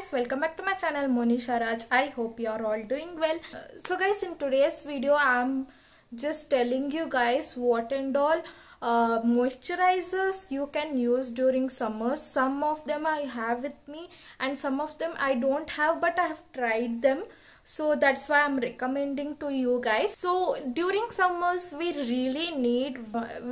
guys welcome back to my channel monisha raj i hope you are all doing well uh, so guys in today's video i'm just telling you guys what and all uh, moisturizers you can use during summer some of them i have with me and some of them i don't have but i have tried them so that's why i'm recommending to you guys so during summers we really need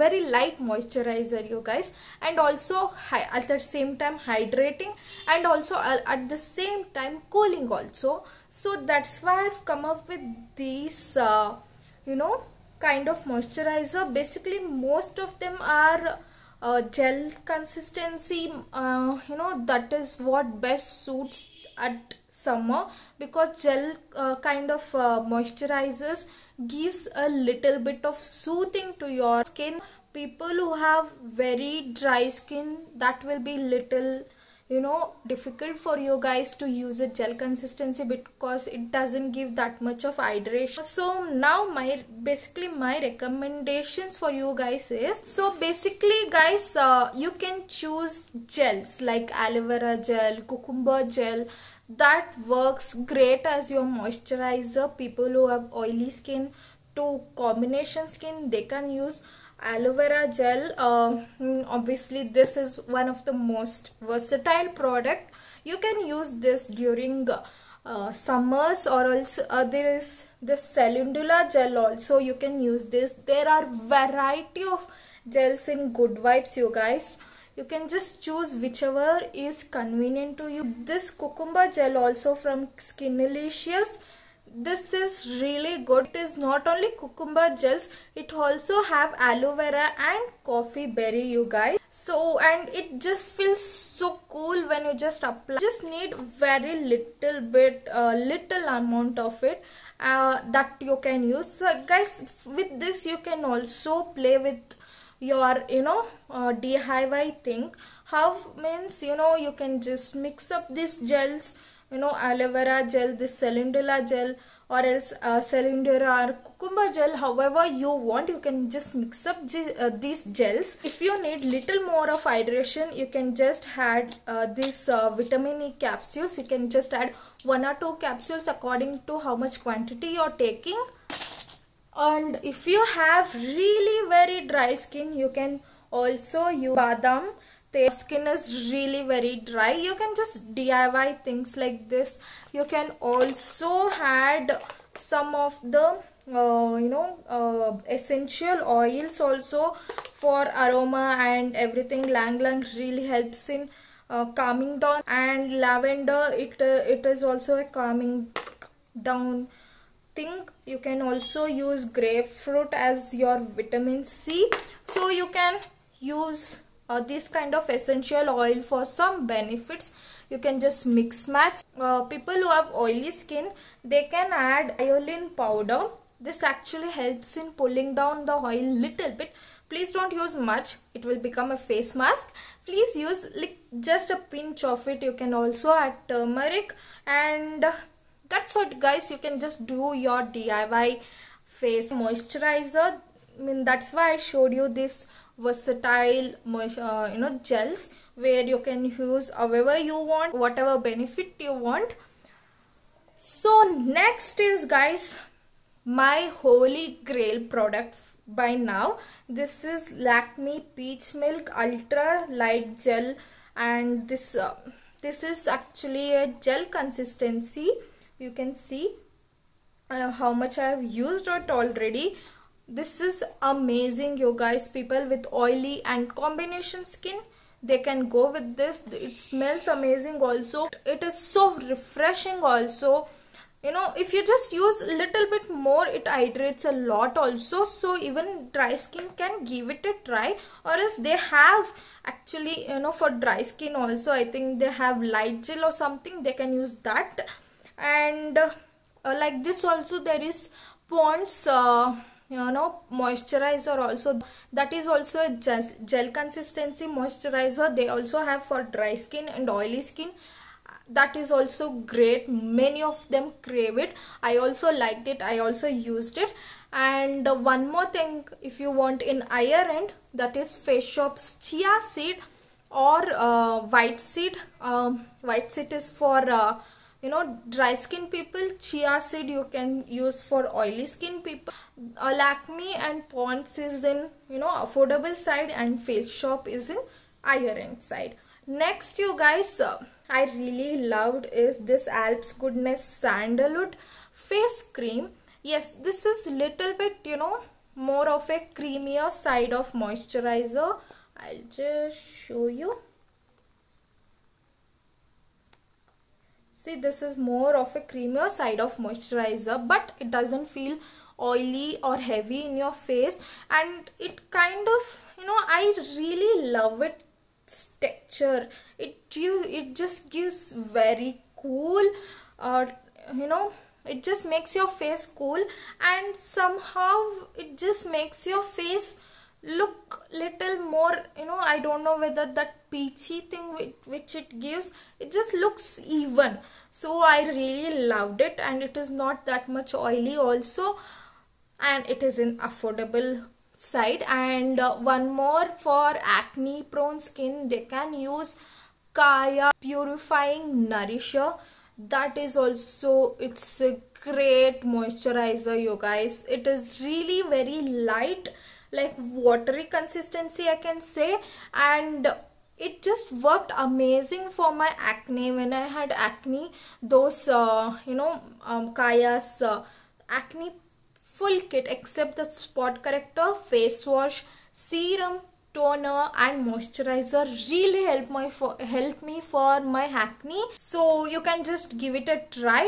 very light moisturizer you guys and also at the same time hydrating and also at the same time cooling also so that's why i've come up with these uh, you know kind of moisturizer basically most of them are uh, gel consistency uh, you know that is what best suits at summer because gel uh, kind of uh, moisturizers gives a little bit of soothing to your skin people who have very dry skin that will be little you know difficult for you guys to use a gel consistency because it doesn't give that much of hydration so now my basically my recommendations for you guys is so basically guys uh, you can choose gels like aloe vera gel cucumber gel that works great as your moisturizer people who have oily skin to combination skin they can use aloe vera gel uh, mm, obviously this is one of the most versatile product you can use this during uh, summers or else uh, there is the calendula gel also you can use this there are variety of gels in good vibes you guys you can just choose whichever is convenient to you this cucumber gel also from skinalicious this is really good it is not only cucumber gels it also have aloe vera and coffee berry you guys so and it just feels so cool when you just apply just need very little bit uh, little amount of it uh, that you can use so guys with this you can also play with your you know uh, DIY thing how means you know you can just mix up these gels you know aloe vera gel this calendula gel or else uh, calendula or cucumber gel however you want you can just mix up uh, these gels if you need little more of hydration you can just add uh, this uh, vitamin e capsules you can just add one or two capsules according to how much quantity you're taking and if you have really very dry skin you can also use badam their skin is really very dry you can just DIY things like this you can also add some of the uh, you know uh, essential oils also for aroma and everything lang lang really helps in uh, calming down and lavender it uh, it is also a calming down thing you can also use grapefruit as your vitamin c so you can use uh, this kind of essential oil for some benefits you can just mix match uh, people who have oily skin they can add iolin powder this actually helps in pulling down the oil little bit please don't use much it will become a face mask please use like just a pinch of it you can also add turmeric and that's it guys you can just do your diy face moisturizer i mean that's why i showed you this versatile uh, you know gels where you can use however you want whatever benefit you want so next is guys my holy grail product by now this is Lakme peach milk ultra light gel and this uh, this is actually a gel consistency you can see uh, how much I have used it already this is amazing you guys people with oily and combination skin they can go with this it smells amazing also it is so refreshing also you know if you just use a little bit more it hydrates a lot also so even dry skin can give it a try or else they have actually you know for dry skin also i think they have light gel or something they can use that and uh, like this also there is ponds uh, you know moisturizer also that is also a gel, consistency moisturizer they also have for dry skin and oily skin that is also great many of them crave it i also liked it i also used it and one more thing if you want in higher end that is face shop's chia seed or uh, white seed um, white seed is for uh, you know dry skin people chia seed you can use for oily skin people uh, lakme and ponds is in you know affordable side and face shop is in higher end side next you guys uh, i really loved is this alps goodness sandalwood face cream yes this is little bit you know more of a creamier side of moisturizer i'll just show you see this is more of a creamier side of moisturizer but it doesn't feel oily or heavy in your face and it kind of you know I really love its texture it you, it just gives very cool uh, you know it just makes your face cool and somehow it just makes your face look little more you know I don't know whether that peachy thing which, which it gives it just looks even so I really loved it and it is not that much oily also and it is an affordable side and uh, one more for acne prone skin they can use Kaya purifying nourisher that is also it's a great moisturizer you guys it is really very light like watery consistency i can say and it just worked amazing for my acne when i had acne those uh, you know um, kaya's uh, acne full kit except the spot corrector face wash serum toner and moisturizer really help my for help me for my acne so you can just give it a try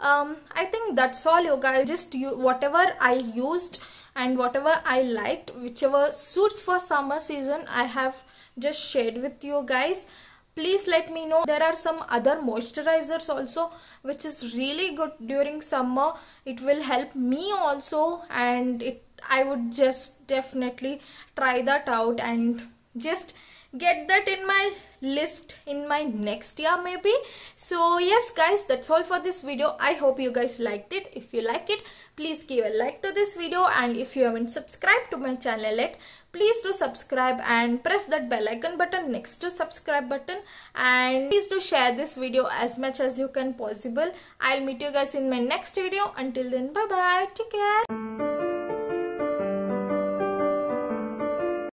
um, i think that's all you guys just you whatever i used and whatever i liked whichever suits for summer season i have just shared with you guys please let me know there are some other moisturizers also which is really good during summer it will help me also and it i would just definitely try that out and just get that in my list in my next year maybe so yes guys that's all for this video i hope you guys liked it if you like it please give a like to this video and if you haven't subscribed to my channel yet please do subscribe and press that bell icon button next to subscribe button and please do share this video as much as you can possible i'll meet you guys in my next video until then bye bye take care